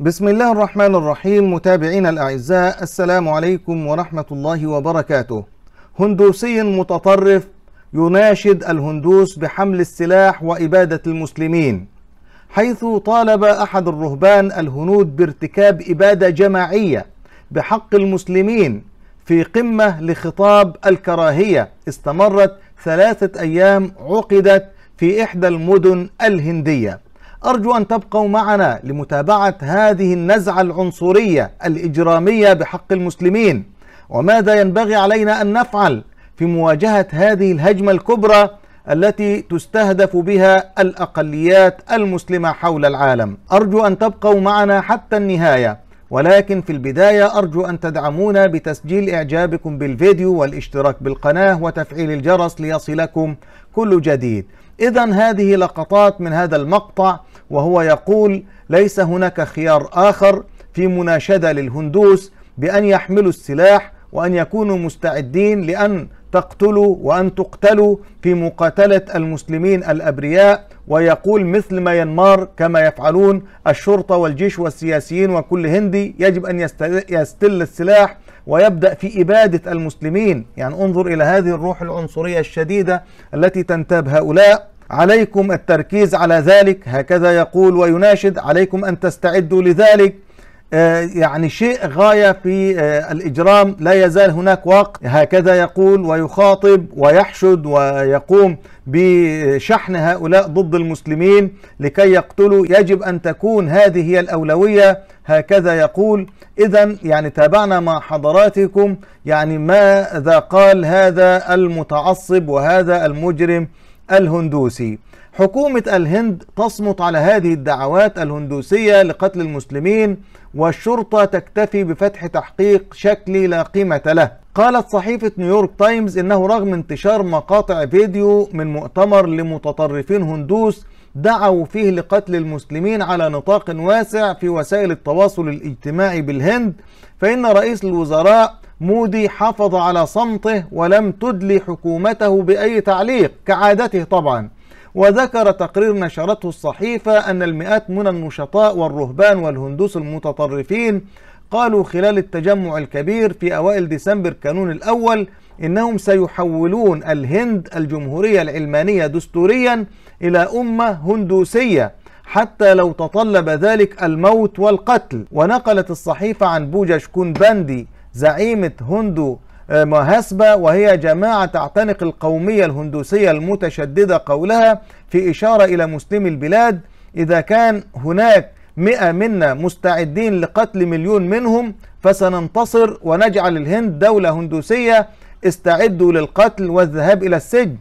بسم الله الرحمن الرحيم متابعينا الأعزاء السلام عليكم ورحمة الله وبركاته هندوسي متطرف يناشد الهندوس بحمل السلاح وإبادة المسلمين حيث طالب أحد الرهبان الهنود بارتكاب إبادة جماعية بحق المسلمين في قمة لخطاب الكراهية استمرت ثلاثة أيام عقدت في إحدى المدن الهندية أرجو أن تبقوا معنا لمتابعة هذه النزعة العنصرية الإجرامية بحق المسلمين وماذا ينبغي علينا أن نفعل في مواجهة هذه الهجمة الكبرى التي تستهدف بها الأقليات المسلمة حول العالم أرجو أن تبقوا معنا حتى النهاية ولكن في البداية أرجو أن تدعمونا بتسجيل إعجابكم بالفيديو والاشتراك بالقناة وتفعيل الجرس ليصلكم كل جديد إذا هذه لقطات من هذا المقطع وهو يقول ليس هناك خيار آخر في مناشدة للهندوس بأن يحملوا السلاح وأن يكونوا مستعدين لأن تقتلوا وأن تقتلوا في مقاتلة المسلمين الأبرياء ويقول مثل ما ينمار كما يفعلون الشرطة والجيش والسياسيين وكل هندي يجب أن يستل السلاح ويبدأ في إبادة المسلمين يعني انظر إلى هذه الروح العنصرية الشديدة التي تنتاب هؤلاء عليكم التركيز على ذلك هكذا يقول ويناشد عليكم أن تستعدوا لذلك آه، يعني شيء غاية في آه، الإجرام لا يزال هناك وقت هكذا يقول ويخاطب ويحشد ويقوم بشحن هؤلاء ضد المسلمين لكي يقتلوا يجب أن تكون هذه هي الأولوية هكذا يقول إذا يعني تابعنا مع حضراتكم يعني ماذا قال هذا المتعصب وهذا المجرم الهندوسي حكومة الهند تصمت على هذه الدعوات الهندوسية لقتل المسلمين والشرطة تكتفي بفتح تحقيق شكلي لا قيمة له قالت صحيفة نيويورك تايمز انه رغم انتشار مقاطع فيديو من مؤتمر لمتطرفين هندوس دعوا فيه لقتل المسلمين على نطاق واسع في وسائل التواصل الاجتماعي بالهند فإن رئيس الوزراء مودي حافظ على صمته ولم تدلي حكومته بأي تعليق كعادته طبعا وذكر تقرير نشرته الصحيفة أن المئات من النشطاء والرهبان والهندوس المتطرفين قالوا خلال التجمع الكبير في أوائل ديسمبر كانون الأول إنهم سيحولون الهند الجمهورية العلمانية دستوريا إلى أمة هندوسية حتى لو تطلب ذلك الموت والقتل ونقلت الصحيفة عن بوجاش كونباندي زعيمة هندو آه، مهاسبة وهي جماعة تعتنق القومية الهندوسية المتشددة قولها في إشارة إلى مسلمي البلاد إذا كان هناك مئة منا مستعدين لقتل مليون منهم فسننتصر ونجعل الهند دولة هندوسية استعدوا للقتل والذهاب إلى السجن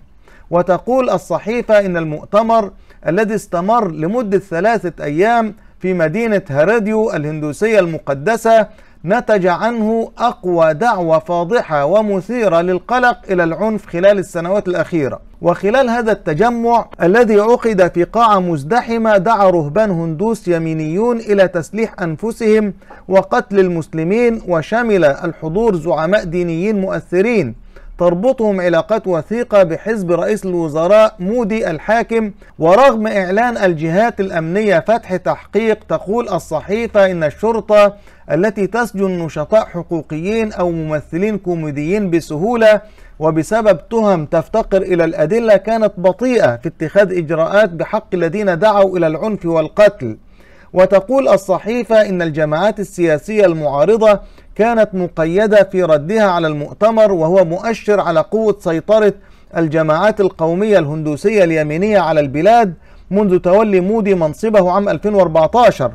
وتقول الصحيفة إن المؤتمر الذي استمر لمدة ثلاثة أيام في مدينة هاراديو الهندوسية المقدسة نتج عنه أقوى دعوة فاضحة ومثيرة للقلق إلى العنف خلال السنوات الأخيرة وخلال هذا التجمع الذي عقد في قاعة مزدحمة دعا رهبان هندوس يمينيون إلى تسليح أنفسهم وقتل المسلمين وشمل الحضور زعماء دينيين مؤثرين تربطهم علاقات وثيقة بحزب رئيس الوزراء مودي الحاكم ورغم إعلان الجهات الأمنية فتح تحقيق تقول الصحيفة إن الشرطة التي تسجن نشطاء حقوقيين أو ممثلين كوميديين بسهولة وبسبب تهم تفتقر إلى الأدلة كانت بطيئة في اتخاذ إجراءات بحق الذين دعوا إلى العنف والقتل وتقول الصحيفة إن الجماعات السياسية المعارضة كانت مقيدة في ردها على المؤتمر وهو مؤشر على قوة سيطرة الجماعات القومية الهندوسية اليمينية على البلاد منذ تولي مودي منصبه عام 2014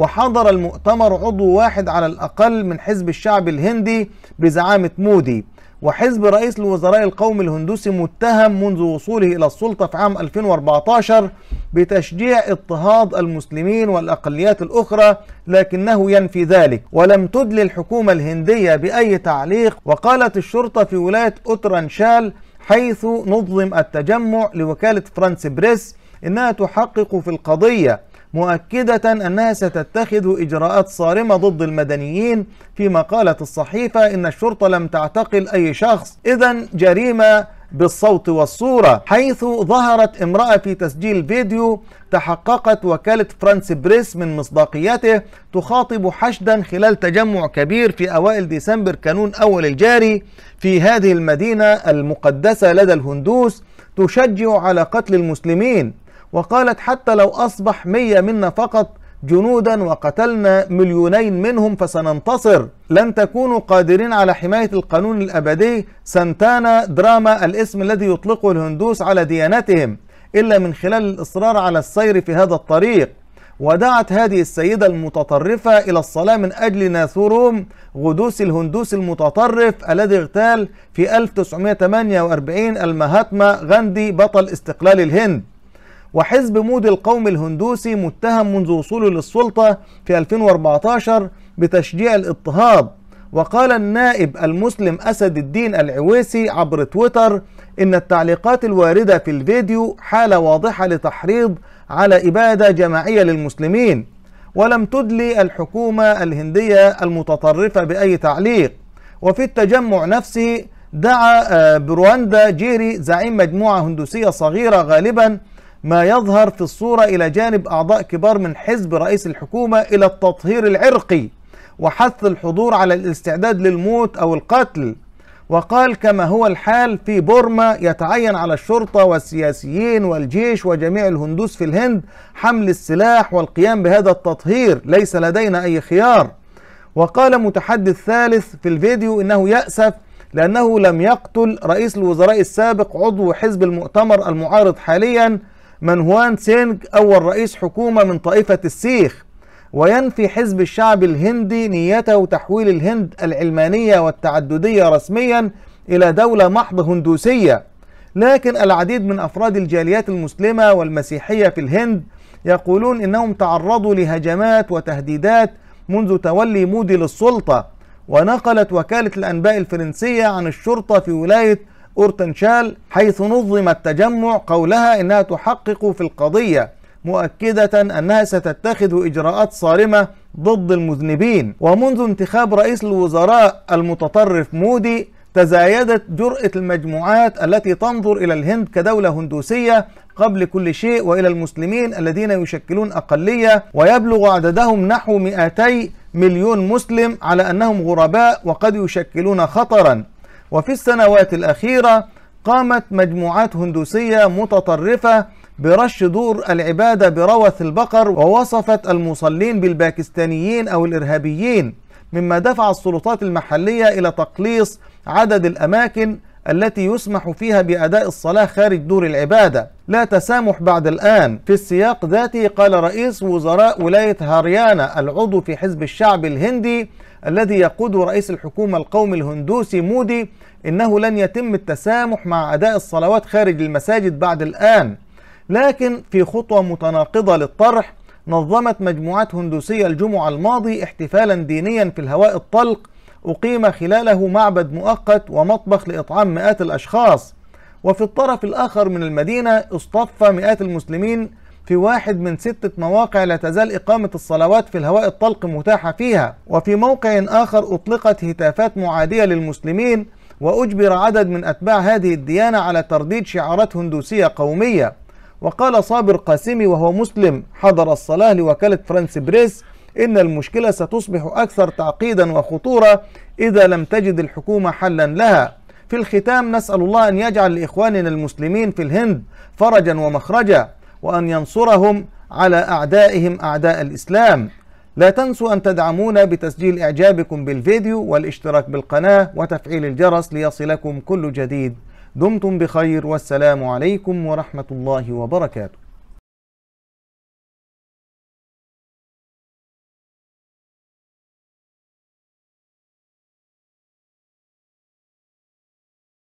وحضر المؤتمر عضو واحد على الأقل من حزب الشعب الهندي بزعامة مودي وحزب رئيس الوزراء القومي الهندوسي متهم منذ وصوله إلى السلطة في عام 2014 بتشجيع اضطهاد المسلمين والأقليات الأخرى لكنه ينفي ذلك ولم تدل الحكومة الهندية بأي تعليق وقالت الشرطة في ولاية أوترانشال حيث نظم التجمع لوكالة فرانس بريس إنها تحقق في القضية مؤكدة أنها ستتخذ إجراءات صارمة ضد المدنيين فيما قالت الصحيفة إن الشرطة لم تعتقل أي شخص إذا جريمة بالصوت والصورة حيث ظهرت امرأة في تسجيل فيديو تحققت وكالة فرانس بريس من مصداقيته تخاطب حشدا خلال تجمع كبير في أوائل ديسمبر كانون أول الجاري في هذه المدينة المقدسة لدى الهندوس تشجع على قتل المسلمين وقالت حتى لو أصبح مية منا فقط جنودا وقتلنا مليونين منهم فسننتصر لن تكونوا قادرين على حماية القانون الأبدي سنتانا دراما الاسم الذي يطلقه الهندوس على ديانتهم إلا من خلال الإصرار على السير في هذا الطريق ودعت هذه السيدة المتطرفة إلى الصلاة من أجل ناثوروم غدوس الهندوس المتطرف الذي اغتال في 1948 المهاتما غاندي بطل استقلال الهند وحزب مود القوم الهندوسي متهم منذ وصوله للسلطة في 2014 بتشجيع الاضطهاد وقال النائب المسلم أسد الدين العويسي عبر تويتر إن التعليقات الواردة في الفيديو حالة واضحة لتحريض على إبادة جماعية للمسلمين ولم تدلي الحكومة الهندية المتطرفة بأي تعليق وفي التجمع نفسه دعا آه، برواندا جيري زعيم مجموعة هندوسية صغيرة غالبا ما يظهر في الصورة إلى جانب أعضاء كبار من حزب رئيس الحكومة إلى التطهير العرقي وحث الحضور على الاستعداد للموت أو القتل وقال كما هو الحال في بورما يتعين على الشرطة والسياسيين والجيش وجميع الهندوس في الهند حمل السلاح والقيام بهذا التطهير ليس لدينا أي خيار وقال متحدث ثالث في الفيديو إنه يأسف لأنه لم يقتل رئيس الوزراء السابق عضو حزب المؤتمر المعارض حاليا من هوان سينج أول رئيس حكومة من طائفة السيخ وينفي حزب الشعب الهندي نيته تحويل الهند العلمانية والتعددية رسميا إلى دولة محض هندوسية لكن العديد من أفراد الجاليات المسلمة والمسيحية في الهند يقولون إنهم تعرضوا لهجمات وتهديدات منذ تولي مودي للسلطة ونقلت وكالة الأنباء الفرنسية عن الشرطة في ولاية أورتنشال حيث نظم التجمع قولها إنها تحقق في القضية مؤكدة أنها ستتخذ إجراءات صارمة ضد المذنبين ومنذ انتخاب رئيس الوزراء المتطرف مودي تزايدت جرأة المجموعات التي تنظر إلى الهند كدولة هندوسية قبل كل شيء وإلى المسلمين الذين يشكلون أقلية ويبلغ عددهم نحو 200 مليون مسلم على أنهم غرباء وقد يشكلون خطرا وفي السنوات الأخيرة قامت مجموعات هندوسية متطرفة برش دور العبادة بروث البقر ووصفت المصلين بالباكستانيين أو الإرهابيين مما دفع السلطات المحلية إلى تقليص عدد الأماكن التي يسمح فيها بأداء الصلاة خارج دور العبادة لا تسامح بعد الآن في السياق ذاته قال رئيس وزراء ولاية هاريانا العضو في حزب الشعب الهندي الذي يقوده رئيس الحكومة القومي الهندوسي مودي إنه لن يتم التسامح مع أداء الصلوات خارج المساجد بعد الآن لكن في خطوة متناقضة للطرح نظمت مجموعات هندوسية الجمعة الماضي احتفالا دينيا في الهواء الطلق أقيم خلاله معبد مؤقت ومطبخ لإطعام مئات الأشخاص وفي الطرف الآخر من المدينة اصطف مئات المسلمين في واحد من ستة مواقع لا تزال إقامة الصلوات في الهواء الطلق متاحة فيها وفي موقع آخر أطلقت هتافات معادية للمسلمين وأجبر عدد من أتباع هذه الديانة على ترديد شعارات هندوسية قومية وقال صابر قاسمي وهو مسلم حضر الصلاة لوكالة فرانس بريس إن المشكلة ستصبح أكثر تعقيدا وخطورة إذا لم تجد الحكومة حلا لها في الختام نسأل الله أن يجعل لإخواننا المسلمين في الهند فرجا ومخرجا وأن ينصرهم على أعدائهم أعداء الإسلام لا تنسوا أن تدعمونا بتسجيل إعجابكم بالفيديو والاشتراك بالقناة وتفعيل الجرس ليصلكم كل جديد دمتم بخير والسلام عليكم ورحمة الله وبركاته